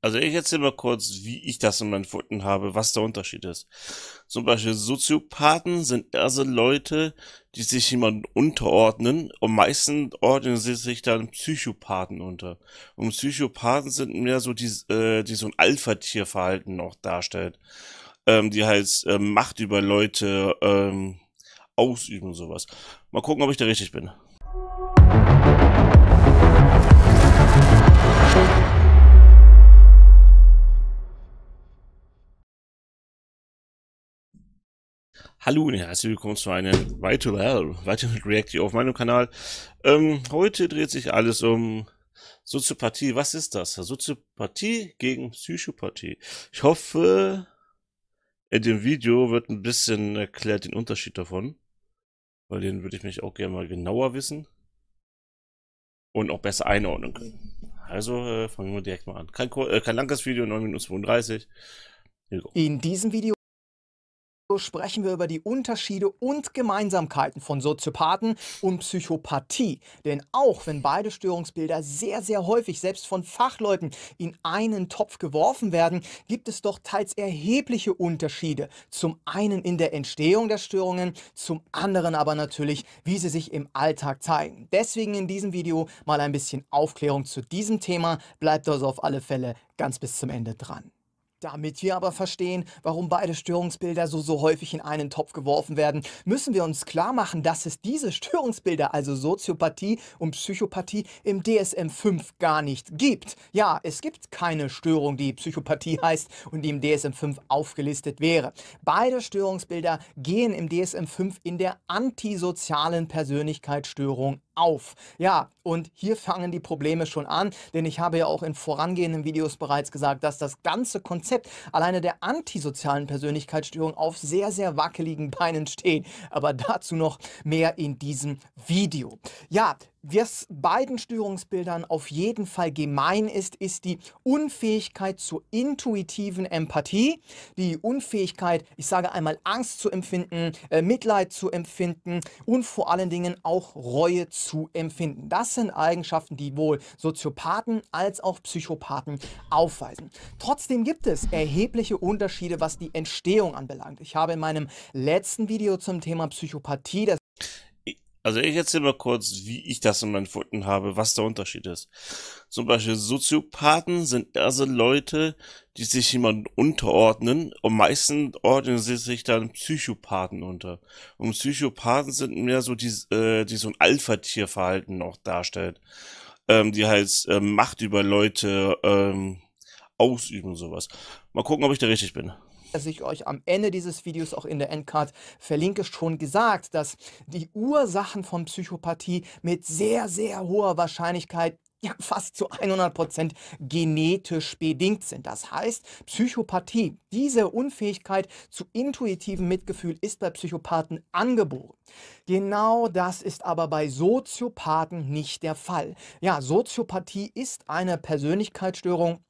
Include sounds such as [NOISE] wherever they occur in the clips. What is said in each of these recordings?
Also ich erzähle mal kurz, wie ich das immer empfunden habe, was der Unterschied ist. Zum Beispiel Soziopathen sind also Leute, die sich jemanden unterordnen und meistens ordnen sie sich dann Psychopathen unter. Und Psychopathen sind mehr so die, äh, die so ein Alpha-Tier-Verhalten auch darstellen, Ähm, die halt äh, Macht über Leute ähm, ausüben sowas. Mal gucken, ob ich da richtig bin. Hallo und herzlich willkommen zu einem Vital äh, weiteren React hier auf meinem Kanal. Ähm, heute dreht sich alles um Soziopathie. Was ist das? Soziopathie gegen Psychopathie. Ich hoffe, in dem Video wird ein bisschen erklärt den Unterschied davon. Weil den würde ich mich auch gerne mal genauer wissen. Und auch besser einordnen können. Also äh, fangen wir direkt mal an. Kein, äh, kein langes Video, 9 Minuten 32. In diesem Video sprechen wir über die Unterschiede und Gemeinsamkeiten von Soziopathen und Psychopathie. Denn auch wenn beide Störungsbilder sehr, sehr häufig, selbst von Fachleuten, in einen Topf geworfen werden, gibt es doch teils erhebliche Unterschiede. Zum einen in der Entstehung der Störungen, zum anderen aber natürlich, wie sie sich im Alltag zeigen. Deswegen in diesem Video mal ein bisschen Aufklärung zu diesem Thema. Bleibt also auf alle Fälle ganz bis zum Ende dran. Damit wir aber verstehen, warum beide Störungsbilder so, so häufig in einen Topf geworfen werden, müssen wir uns klar machen, dass es diese Störungsbilder, also Soziopathie und Psychopathie, im DSM-5 gar nicht gibt. Ja, es gibt keine Störung, die Psychopathie heißt und die im DSM-5 aufgelistet wäre. Beide Störungsbilder gehen im DSM-5 in der antisozialen Persönlichkeitsstörung auf. Ja, und hier fangen die Probleme schon an, denn ich habe ja auch in vorangehenden Videos bereits gesagt, dass das ganze Konzept alleine der antisozialen Persönlichkeitsstörung auf sehr, sehr wackeligen Beinen steht. Aber dazu noch mehr in diesem Video. Ja, was beiden Störungsbildern auf jeden Fall gemein ist, ist die Unfähigkeit zur intuitiven Empathie, die Unfähigkeit, ich sage einmal, Angst zu empfinden, äh, Mitleid zu empfinden und vor allen Dingen auch Reue zu empfinden. Das sind Eigenschaften, die wohl Soziopathen als auch Psychopathen aufweisen. Trotzdem gibt es erhebliche Unterschiede, was die Entstehung anbelangt. Ich habe in meinem letzten Video zum Thema Psychopathie das also ich erzähle mal kurz, wie ich das immer empfunden habe, was der Unterschied ist. Zum Beispiel Soziopathen sind also Leute, die sich jemanden unterordnen und meistens ordnen sie sich dann Psychopathen unter. Und Psychopathen sind mehr so die, äh, die so ein Alpha-Tier-Verhalten auch darstellen, Ähm, die halt äh, Macht über Leute ähm, ausüben sowas. Mal gucken, ob ich da richtig bin dass ich euch am Ende dieses Videos auch in der Endcard verlinke, schon gesagt, dass die Ursachen von Psychopathie mit sehr, sehr hoher Wahrscheinlichkeit ja, fast zu 100% Prozent genetisch bedingt sind. Das heißt, Psychopathie, diese Unfähigkeit zu intuitivem Mitgefühl ist bei Psychopathen angeboren. Genau das ist aber bei Soziopathen nicht der Fall. Ja, Soziopathie ist eine Persönlichkeitsstörung,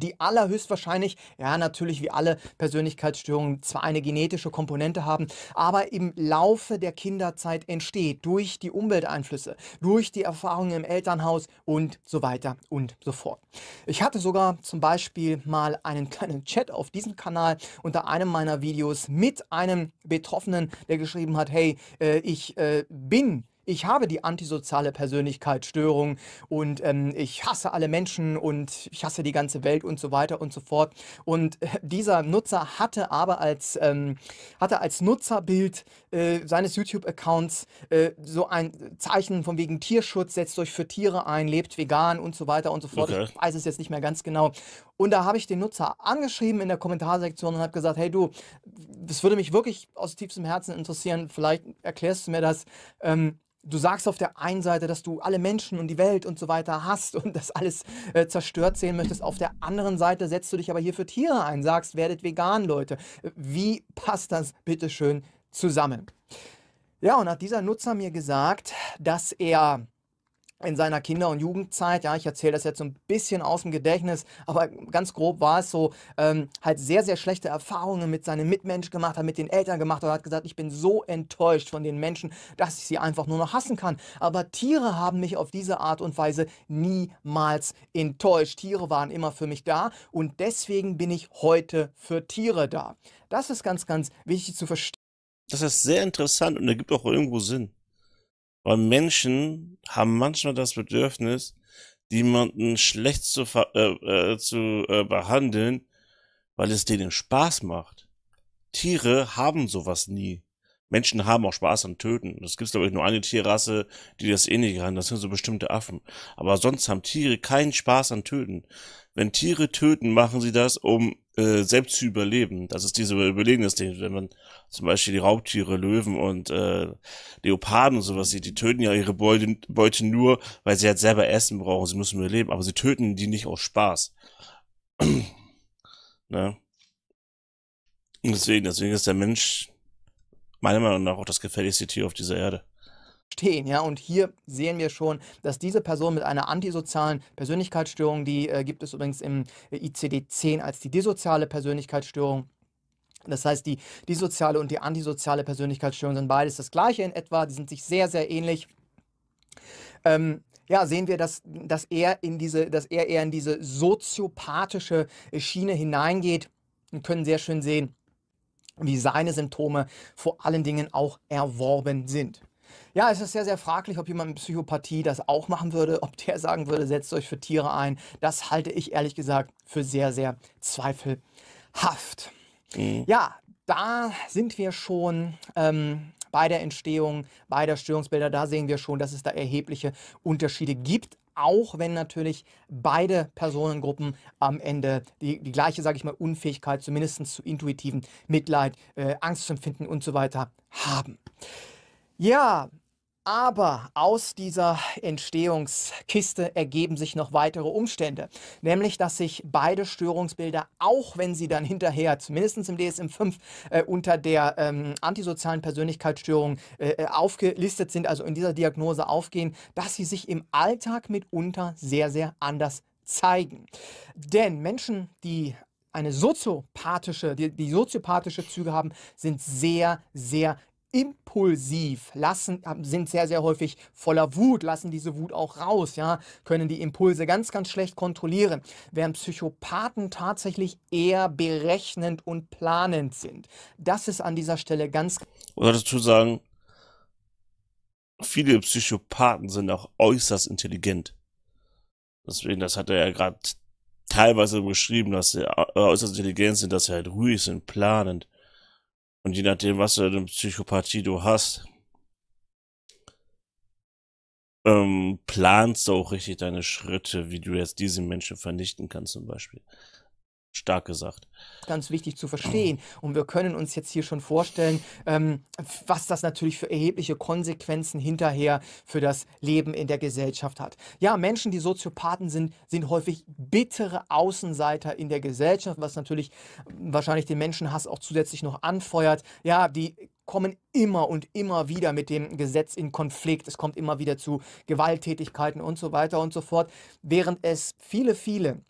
die allerhöchstwahrscheinlich, ja natürlich wie alle Persönlichkeitsstörungen, zwar eine genetische Komponente haben, aber im Laufe der Kinderzeit entsteht durch die Umwelteinflüsse, durch die Erfahrungen im Elternhaus und so weiter und so fort. Ich hatte sogar zum Beispiel mal einen [LAUGHS] kleinen Chat auf diesem Kanal unter einem meiner Videos mit einem Betroffenen, der geschrieben hat, hey, äh, ich äh, bin ich habe die antisoziale Persönlichkeitsstörung und ähm, ich hasse alle Menschen und ich hasse die ganze Welt und so weiter und so fort. Und äh, dieser Nutzer hatte aber als, ähm, hatte als Nutzerbild äh, seines YouTube-Accounts äh, so ein Zeichen von wegen Tierschutz, setzt euch für Tiere ein, lebt vegan und so weiter und so fort. Okay. Ich weiß es jetzt nicht mehr ganz genau. Und da habe ich den Nutzer angeschrieben in der Kommentarsektion und habe gesagt, hey du, das würde mich wirklich aus tiefstem Herzen interessieren, vielleicht erklärst du mir das. Ähm, du sagst auf der einen Seite, dass du alle Menschen und die Welt und so weiter hast und das alles äh, zerstört sehen möchtest. Auf der anderen Seite setzt du dich aber hier für Tiere ein, sagst, werdet vegan, Leute. Wie passt das bitteschön zusammen? Ja, und hat dieser Nutzer mir gesagt, dass er in seiner Kinder- und Jugendzeit, ja, ich erzähle das jetzt so ein bisschen aus dem Gedächtnis, aber ganz grob war es so, ähm, halt sehr, sehr schlechte Erfahrungen mit seinem Mitmensch gemacht hat, mit den Eltern gemacht hat, hat gesagt, ich bin so enttäuscht von den Menschen, dass ich sie einfach nur noch hassen kann. Aber Tiere haben mich auf diese Art und Weise niemals enttäuscht. Tiere waren immer für mich da und deswegen bin ich heute für Tiere da. Das ist ganz, ganz wichtig zu verstehen. Das ist sehr interessant und ergibt auch irgendwo Sinn. Weil Menschen haben manchmal das Bedürfnis, jemanden schlecht zu, äh, äh, zu äh, behandeln, weil es denen Spaß macht. Tiere haben sowas nie. Menschen haben auch Spaß an Töten. Es gibt, glaube ich, nur eine Tierrasse, die das ähnlich eh kann. Das sind so bestimmte Affen. Aber sonst haben Tiere keinen Spaß an Töten. Wenn Tiere töten, machen sie das, um äh, selbst zu überleben. Das ist diese überlegenes Ding. Wenn man zum Beispiel die Raubtiere, Löwen und äh, Leoparden und sowas sieht, die töten ja ihre Beute, Beute nur, weil sie halt selber Essen brauchen. Sie müssen überleben. Aber sie töten die nicht aus Spaß. [CLEARS THROAT] ne? Deswegen, deswegen ist der Mensch meiner Meinung nach auch das gefährlichste Tier auf dieser Erde stehen. Ja? Und hier sehen wir schon, dass diese Person mit einer antisozialen Persönlichkeitsstörung, die äh, gibt es übrigens im äh, ICD-10 als die dissoziale Persönlichkeitsstörung, das heißt, die, dissoziale und die antisoziale Persönlichkeitsstörung sind beides das gleiche in etwa, die sind sich sehr, sehr ähnlich. Ähm, ja, sehen wir, dass, dass, er in diese, dass er eher in diese soziopathische Schiene hineingeht und können sehr schön sehen, wie seine Symptome vor allen Dingen auch erworben sind. Ja, es ist sehr, sehr fraglich, ob jemand mit Psychopathie das auch machen würde, ob der sagen würde, setzt euch für Tiere ein. Das halte ich ehrlich gesagt für sehr, sehr zweifelhaft. Mhm. Ja, da sind wir schon ähm, bei der Entstehung, beider Störungsbilder. Da sehen wir schon, dass es da erhebliche Unterschiede gibt auch wenn natürlich beide Personengruppen am Ende die, die gleiche, sage ich mal, Unfähigkeit, zumindest zu intuitivem Mitleid, äh, Angst zu empfinden und so weiter haben. Ja, aber aus dieser Entstehungskiste ergeben sich noch weitere Umstände, nämlich dass sich beide Störungsbilder, auch wenn sie dann hinterher, zumindest im DSM-5, äh, unter der ähm, antisozialen Persönlichkeitsstörung äh, äh, aufgelistet sind, also in dieser Diagnose aufgehen, dass sie sich im Alltag mitunter sehr, sehr anders zeigen. Denn Menschen, die eine soziopathische, die, die soziopathische Züge haben, sind sehr, sehr impulsiv, lassen, ähm, sind sehr, sehr häufig voller Wut, lassen diese Wut auch raus, ja, können die Impulse ganz, ganz schlecht kontrollieren, während Psychopathen tatsächlich eher berechnend und planend sind. Das ist an dieser Stelle ganz. Oder dazu sagen, viele Psychopathen sind auch äußerst intelligent. Deswegen, das hat er ja gerade teilweise beschrieben, dass sie äh, äußerst intelligent sind, dass sie halt ruhig sind, planend und je nachdem, was für eine Psychopathie du hast, ähm, planst du auch richtig deine Schritte, wie du jetzt diesen Menschen vernichten kannst, zum Beispiel. Stark gesagt. Ganz wichtig zu verstehen. Und wir können uns jetzt hier schon vorstellen, ähm, was das natürlich für erhebliche Konsequenzen hinterher für das Leben in der Gesellschaft hat. Ja, Menschen, die Soziopathen sind, sind häufig bittere Außenseiter in der Gesellschaft, was natürlich wahrscheinlich den Menschenhass auch zusätzlich noch anfeuert. Ja, die kommen immer und immer wieder mit dem Gesetz in Konflikt. Es kommt immer wieder zu Gewalttätigkeiten und so weiter und so fort. Während es viele, viele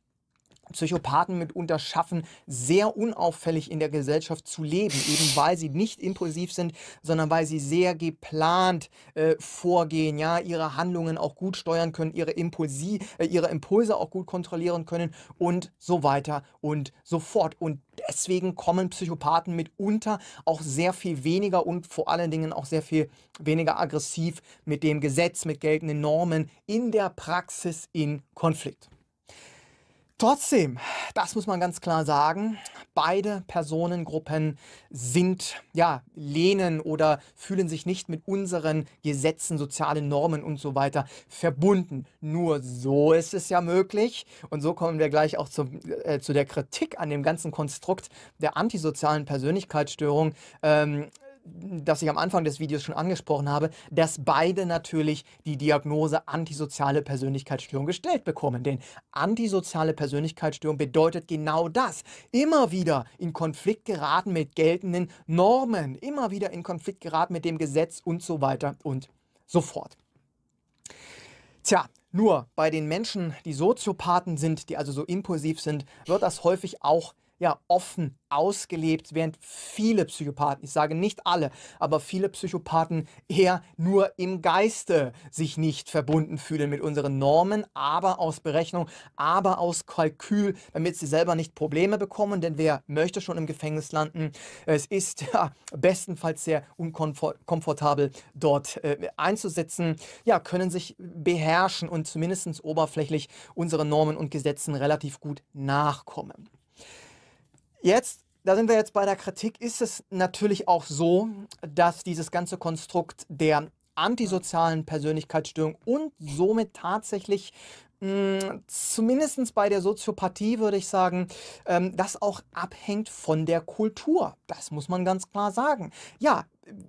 Psychopathen mitunter schaffen, sehr unauffällig in der Gesellschaft zu leben, eben weil sie nicht impulsiv sind, sondern weil sie sehr geplant äh, vorgehen, ja, ihre Handlungen auch gut steuern können, ihre, Impulsi äh, ihre Impulse auch gut kontrollieren können und so weiter und so fort. Und deswegen kommen Psychopathen mitunter auch sehr viel weniger und vor allen Dingen auch sehr viel weniger aggressiv mit dem Gesetz, mit geltenden Normen in der Praxis in Konflikt. Trotzdem, das muss man ganz klar sagen, beide Personengruppen sind, ja, lehnen oder fühlen sich nicht mit unseren Gesetzen, sozialen Normen und so weiter verbunden. Nur so ist es ja möglich. Und so kommen wir gleich auch zum, äh, zu der Kritik an dem ganzen Konstrukt der antisozialen Persönlichkeitsstörung. Ähm, das ich am Anfang des Videos schon angesprochen habe, dass beide natürlich die Diagnose antisoziale Persönlichkeitsstörung gestellt bekommen. Denn antisoziale Persönlichkeitsstörung bedeutet genau das. Immer wieder in Konflikt geraten mit geltenden Normen, immer wieder in Konflikt geraten mit dem Gesetz und so weiter und so fort. Tja, nur bei den Menschen, die Soziopathen sind, die also so impulsiv sind, wird das häufig auch ja offen ausgelebt, während viele Psychopathen, ich sage nicht alle, aber viele Psychopathen eher nur im Geiste sich nicht verbunden fühlen mit unseren Normen, aber aus Berechnung, aber aus Kalkül, damit sie selber nicht Probleme bekommen, denn wer möchte schon im Gefängnis landen? Es ist ja bestenfalls sehr unkomfortabel dort äh, einzusetzen. Ja, können sich beherrschen und zumindest oberflächlich unseren Normen und Gesetzen relativ gut nachkommen. Jetzt, da sind wir jetzt bei der Kritik, ist es natürlich auch so, dass dieses ganze Konstrukt der antisozialen Persönlichkeitsstörung und somit tatsächlich hm, zumindest bei der Soziopathie würde ich sagen, ähm, das auch abhängt von der Kultur. Das muss man ganz klar sagen. Ja,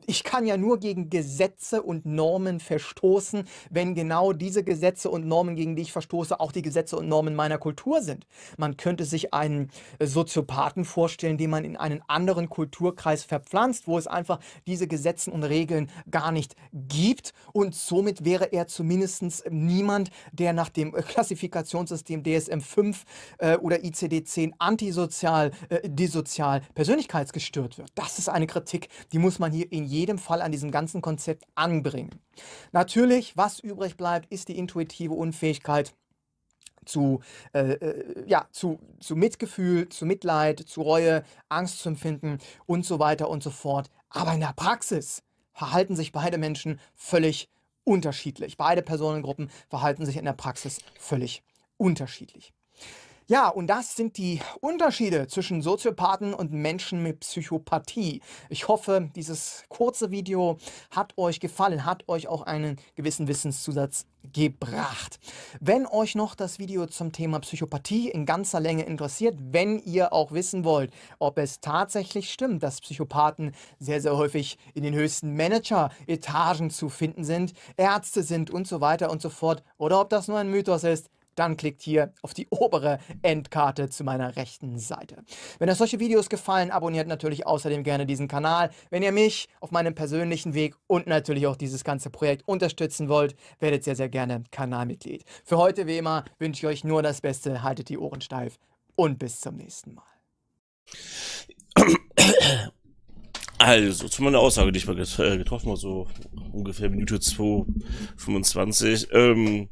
ich kann ja nur gegen Gesetze und Normen verstoßen, wenn genau diese Gesetze und Normen, gegen die ich verstoße, auch die Gesetze und Normen meiner Kultur sind. Man könnte sich einen äh, Soziopathen vorstellen, den man in einen anderen Kulturkreis verpflanzt, wo es einfach diese Gesetze und Regeln gar nicht gibt. Und somit wäre er zumindest niemand, der nach dem äh, Klassifikationssystem DSM-5 äh, oder ICD-10 antisozial, dissozial, persönlichkeitsgestört wird. Das ist eine Kritik, die muss man hier in jedem Fall an diesem ganzen Konzept anbringen. Natürlich, was übrig bleibt, ist die intuitive Unfähigkeit, zu, äh, äh, ja, zu, zu Mitgefühl, zu Mitleid, zu Reue, Angst zu empfinden und so weiter und so fort. Aber in der Praxis verhalten sich beide Menschen völlig unterschiedlich. Beide Personengruppen verhalten sich in der Praxis völlig unterschiedlich. Ja, und das sind die Unterschiede zwischen Soziopathen und Menschen mit Psychopathie. Ich hoffe, dieses kurze Video hat euch gefallen, hat euch auch einen gewissen Wissenszusatz gebracht. Wenn euch noch das Video zum Thema Psychopathie in ganzer Länge interessiert, wenn ihr auch wissen wollt, ob es tatsächlich stimmt, dass Psychopathen sehr, sehr häufig in den höchsten Manager-Etagen zu finden sind, Ärzte sind und so weiter und so fort, oder ob das nur ein Mythos ist, dann klickt hier auf die obere Endkarte zu meiner rechten Seite. Wenn euch solche Videos gefallen, abonniert natürlich außerdem gerne diesen Kanal. Wenn ihr mich auf meinem persönlichen Weg und natürlich auch dieses ganze Projekt unterstützen wollt, werdet sehr, sehr gerne Kanalmitglied. Für heute, wie immer, wünsche ich euch nur das Beste, haltet die Ohren steif und bis zum nächsten Mal. Also, zu meiner Aussage, die ich mal äh, getroffen habe, so ungefähr Minute 2,25. Ähm,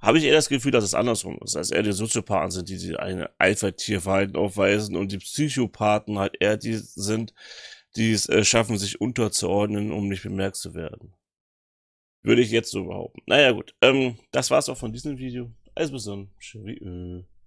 habe ich eher das Gefühl, dass es andersrum ist, dass eher die Soziopathen sind, die, die eine Eifertierverhalten aufweisen und die Psychopathen halt eher die sind, die es äh, schaffen, sich unterzuordnen, um nicht bemerkt zu werden. Würde ich jetzt so behaupten. Naja, gut. Ähm, das war's auch von diesem Video. Alles bis dann. Tschüss.